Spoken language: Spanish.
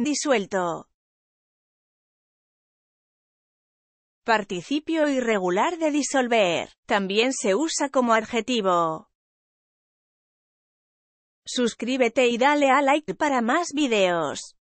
Disuelto. Participio irregular de disolver. También se usa como adjetivo. Suscríbete y dale a like para más videos.